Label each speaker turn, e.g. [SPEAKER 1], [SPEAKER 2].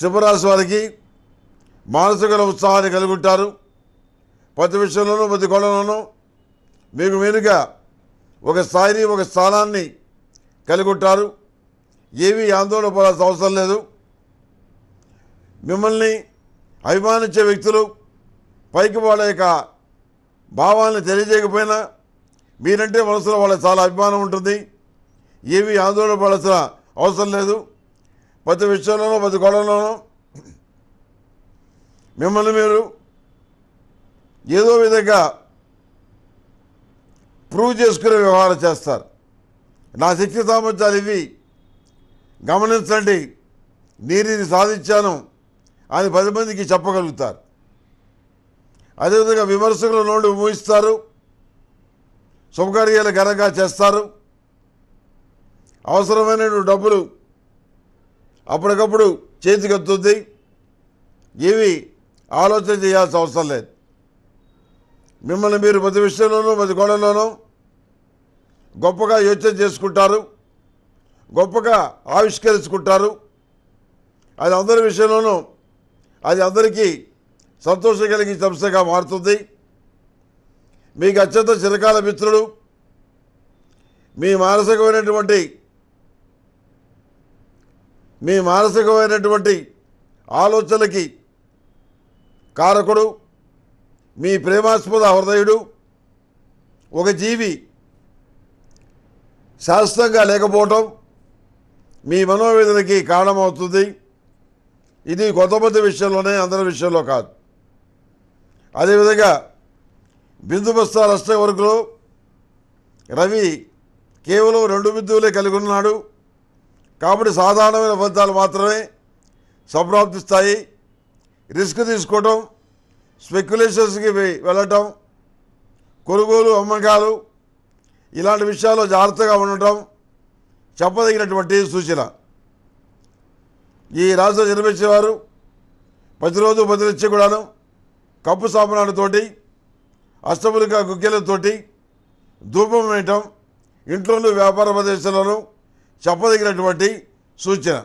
[SPEAKER 1] సింహరాశి వారికి మానసిక ఉత్సాహాన్ని కలిగి ఉంటారు ప్రతి విషయంలోనూ ప్రతి కోణంలోనూ మీకు మీరుగా ఒక స్థాయిని ఒక స్థానాన్ని కలిగి ఉంటారు ఏమీ ఆందోళన పడాల్సిన అవసరం లేదు మిమ్మల్ని అభిమానించే వ్యక్తులు పైకి వాళ్ళ యొక్క భావాలను తెలియజేయకపోయినా మీరంటే మనసులో వాళ్ళకి చాలా అభిమానం ఉంటుంది ఏమీ ఆందోళన పడాల్సిన అవసరం లేదు ప్రతి విషయంలోనూ ప్రతి గొడవలోనూ మిమ్మల్ని మీరు ఏదో విధంగా ప్రూవ్ చేసుకునే వ్యవహారం చేస్తారు నా శక్తి సామర్థ్యాలు ఇవి గమనించండి నేను ఇది సాధించాను అని పది మందికి చెప్పగలుగుతారు అదేవిధంగా విమర్శకుల నోళ్ళు ఊహిస్తారు శుభకార్యాలు ఘనంగా చేస్తారు అవసరమైనటువంటి డబ్బులు అప్పటికప్పుడు చేతికి వస్తుంది ఏవి ఆలోచన చేయాల్సిన అవసరం లేదు మిమ్మల్ని మీరు ప్రతి విషయంలోనూ ప్రతి కోణంలోనూ గొప్పగా యోచన చేసుకుంటారు గొప్పగా ఆవిష్కరించుకుంటారు అది అందరి విషయంలోనూ అది అందరికీ సంతోషం కలిగించే అంశంగా మారుతుంది మీకు అత్యంత చిరకాల మిత్రుడు మీ మానసికమైనటువంటి మీ మానసికమైనటువంటి ఆలోచనలకి కారకుడు మీ ప్రేమాస్పద హృదయుడు ఒక జీవి శాశ్వతంగా లేకపోవటం మీ మనోవేదనకి కారణమవుతుంది ఇది కొంతమంది విషయంలోనే అందరి విషయంలో కాదు అదేవిధంగా బిందుబస్త రష్ట వర్గంలో రవి కేవలం రెండు బిందువులే కలిగి ఉన్నాడు కాబట్టి సాధారణమైన ఫలితాలు మాత్రమే సంప్రాప్తిస్తాయి రిస్క్ తీసుకోవటం స్పెక్యులేషన్స్కి వెళ్ళటం కొనుగోలు అమ్మకాలు ఇలాంటి విషయాల్లో జాగ్రత్తగా ఉండటం చెప్పదగినటువంటి సూచన ఈ రాష్ట్ర జన్మించేవారు ప్రతిరోజు ప్రతినిత్య కూడాను కప్పు సామానాలతోటి అష్టములుగా గుగ్గిలతోటి ధూపం వేయటం ఇంట్లోనూ వ్యాపార ప్రదేశాలను చెప్పదగినటువంటి సూచన